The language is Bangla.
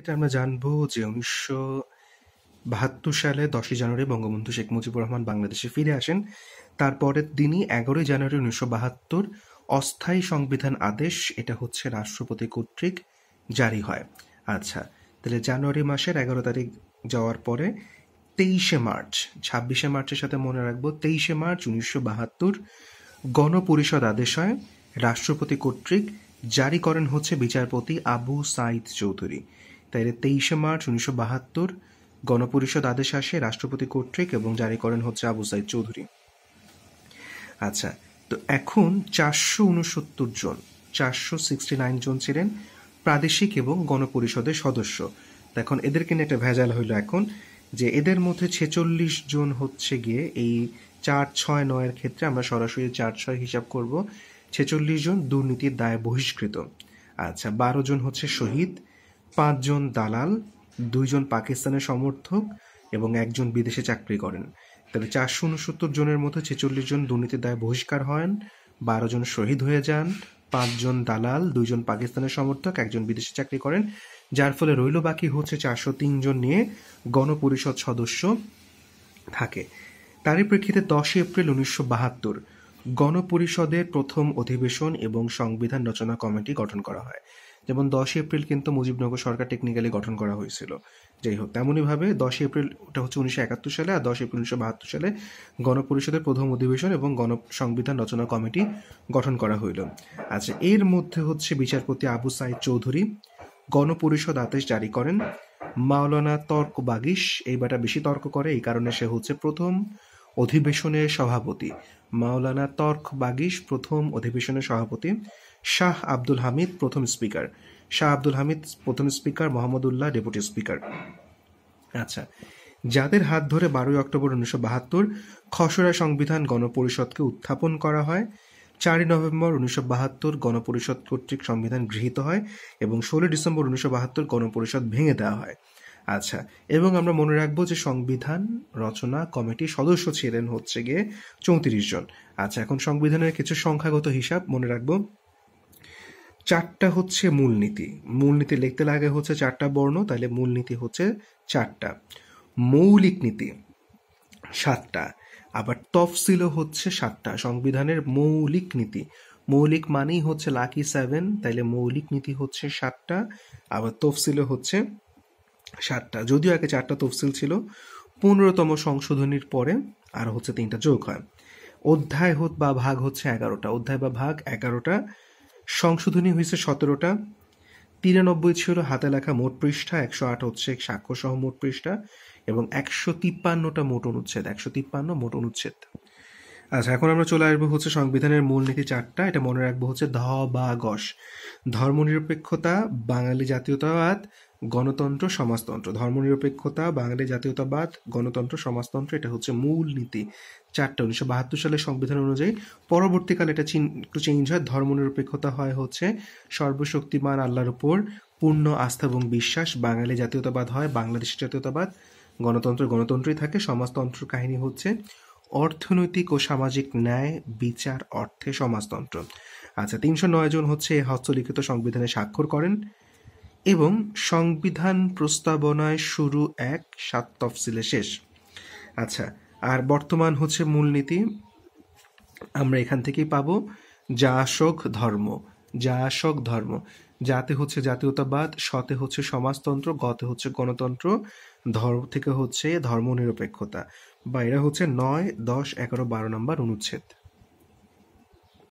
এটা আমরা জানবো যে উনিশশো বাহাত্তর সালে দশই জানুয়ারি বঙ্গবন্ধু শেখ মুজিবুর রহমান বাংলাদেশে ফিরে আসেন তারপরের দিনই এগারোই জানুয়ারি উনিশশো বাহাত্তর অস্থায়ী সংবিধান আদেশ এটা হচ্ছে রাষ্ট্রপতি কর্তৃক জারি হয় আচ্ছা তাহলে জানুয়ারি মাসের এগারো তারিখ যাওয়ার পরে তেইশে মার্চ ছাব্বিশে মার্চের সাথে মনে রাখবো তেইশে মার্চ উনিশশো বাহাত্তর গণপরিষদ আদেশ হয় রাষ্ট্রপতি কর্তৃক জারি করেন হচ্ছে বিচারপতি আবু সাইদ চৌধুরী তাইলে তেইশে মার্চ উনিশশো বাহাত্তর গণপরিষদ আদেশ আসে রাষ্ট্রপতি কর্তৃক এবং জারি করেন হচ্ছে আবু সাইদ চৌধুরী আচ্ছা তো এখন চারশো উনসত্তর জন চারশো সিক্সটি নাইন জন ছিলেন প্রাদেশিক এবং গণপরিষদের সদস্য এখন এদেরকে নিয়ে একটা ভেজাল হইল এখন যে এদের মধ্যে ছেচল্লিশ জন হচ্ছে গিয়ে এই চার ছয় নয়ের ক্ষেত্রে আমরা সরাসরি চার ছয় হিসাব করব ছেচল্লিশ জন দুর্নীতির দায় বহিষ্কৃত আচ্ছা বারো জন হচ্ছে শহীদ পাঁচজন দালাল দুইজন পাকিস্তানের সমর্থক এবং একজন বিদেশে চাকরি করেন তাহলে চারশো উনসত্তর জনের মধ্যে ছেচল্লিশ জন দুর্নীতির দায় বহিষ্কার হন বারো জন শহীদ হয়ে যান পাঁচজন দালাল দুইজন পাকিস্তানের সমর্থক একজন বিদেশে চাকরি করেন যার ফলে রইল বাকি হচ্ছে চারশো জন নিয়ে গণপরিষদ সদস্য থাকে তারই প্রেক্ষিতে দশই এপ্রিল উনিশশো বাহাত্তর গণপরিষদের প্রথম অধিবেশন এবং সংবিধান রচনা কমিটি গঠন করা হয় যেমন দশই এপ্রিল কিন্তু মুজিবনগর সরকার টেকনিক্যালি গঠন করা হয়েছিল যাই হোক তেমনইভাবে দশই এপ্রিল ওটা হচ্ছে উনিশশো একাত্তর সালে আর দশ এপ্রিল উনিশশো বাহাত্তর সালে গণপরিষদের প্রথম অধিবেশন এবং গণ সংবিধান রচনা কমিটি গঠন করা হইল আচ্ছা এর মধ্যে হচ্ছে বিচারপতি আবু সাইদ চৌধুরী গণপরিষদ আদেশ জারি করেন মাওলানা তর্ক বাগিস এই বেটা বেশি তর্ক করে এই কারণে সে হচ্ছে প্রথম অধিবেশনের সভাপতি মাওলানা তর্ক বাগিস প্রথম অধিবেশনের সভাপতি শাহ আব্দুল হামিদ প্রথম স্পিকার শাহ আব্দুল হামিদ প্রথম স্পিকার মোহাম্মদুল্লাহ ডেপুটি স্পিকার আচ্ছা যাদের হাত ধরে বারোই অক্টোবর উনিশশো বাহাত্তর খসড়া সংবিধান গণপরিষদকে উত্থাপন করা হয় চারই নভেম্বর উনিশশো বাহাত্তর গণপরিষদ কর্তৃক সংবিধান গৃহীত হয় এবং ষোলোই ডিসেম্বর উনিশশো বাহাত্তর গণপরিষদ ভেঙে দেওয়া হয় আচ্ছা এবং আমরা মনে রাখবো যে সংবিধান রচনা কমিটির সদস্য ছিলেন হচ্ছে গিয়ে চৌত্রিশ জন আচ্ছা এখন সংবিধানের কিছু সংখ্যাগত হিসাব মনে রাখবো চারটা হচ্ছে মূলনীতি মূলনীতি লিখতে লাগে হচ্ছে চারটা বর্ণ তাহলে মূলনীতি হচ্ছে চারটা মৌলিক নীতি সাতটা আবার তফসিলও হচ্ছে সাতটা সংবিধানের মৌলিক নীতি মৌলিক মানেই হচ্ছে লাকি সেভেন তাইলে মৌলিক নীতি হচ্ছে সাতটা আবার তফসিলও হচ্ছে সাতটা যদিও আগে চারটা তফসিল ছিল পনেরোতম সংশোধনীর পরে আর হচ্ছে তিনটা যোগ হয় অধ্যায় হোক বা ভাগ হচ্ছে এগারোটা অধ্যায় বা ভাগ এগারোটা সংশোধনী হয়েছে সতেরোটা তিরানব্বই ছিল হাতে লেখা মোট পৃষ্ঠা একশো আট হচ্ছে সাক্ষ্যসহ মোট পৃষ্ঠা এবং একশো তিপ্পান্নটা মোট অনুচ্ছেদ একশো তিপ্পান্ন মোট অনুচ্ছেদ আচ্ছা এখন আমরা চলে আসবো হচ্ছে সংবিধানের মূলনীতি চারটা এটা মনে রাখবো হচ্ছে ধ বা গস ধর্মনিরপেক্ষতা বাঙালি জাতীয়তাবাদ গণতন্ত্র সমাজতন্ত্র ধর্মনিরপেক্ষতা বাঙালি জাতীয়তাবাদ গণতন্ত্র সমাজতন্ত্র এটা হচ্ছে মূল নীতি চারটা উনিশশো বাহাত্তর সালের সংবিধান অনুযায়ী পরবর্তীকালে এটা একটু চেঞ্জ হয় ধর্মনিরপেক্ষতা হয় হচ্ছে সর্বশক্তিমান আল্লাহর উপর পূর্ণ আস্থা এবং বিশ্বাস বাঙালি জাতীয়তাবাদ হয় বাংলাদেশের জাতীয়তাবাদ গণতন্ত্র গণতন্ত্রই থাকে সমাজতন্ত্র কাহিনী হচ্ছে অর্থনৈতিক ও সামাজিক ন্যায় বিচার অর্থে সমাজতন্ত্র আচ্ছা তিনশো নয় জন হচ্ছে হস্তলিখিত সংবিধানে স্বাক্ষর করেন এবং সংবিধান প্রস্তাবনায় শুরু এক সাত তফসিলে শেষ আচ্ছা আর বর্তমান হচ্ছে মূলনীতি আমরা এখান থেকেই পাবো যা ধর্ম যা ধর্ম যাতে হচ্ছে জাতীয়তাবাদ সতে হচ্ছে সমাজতন্ত্র গতে হচ্ছে গণতন্ত্র ধর্ম থেকে হচ্ছে ধর্মনিরপেক্ষতা বা এরা হচ্ছে নয় দশ এগারো বারো নম্বর অনুচ্ছেদ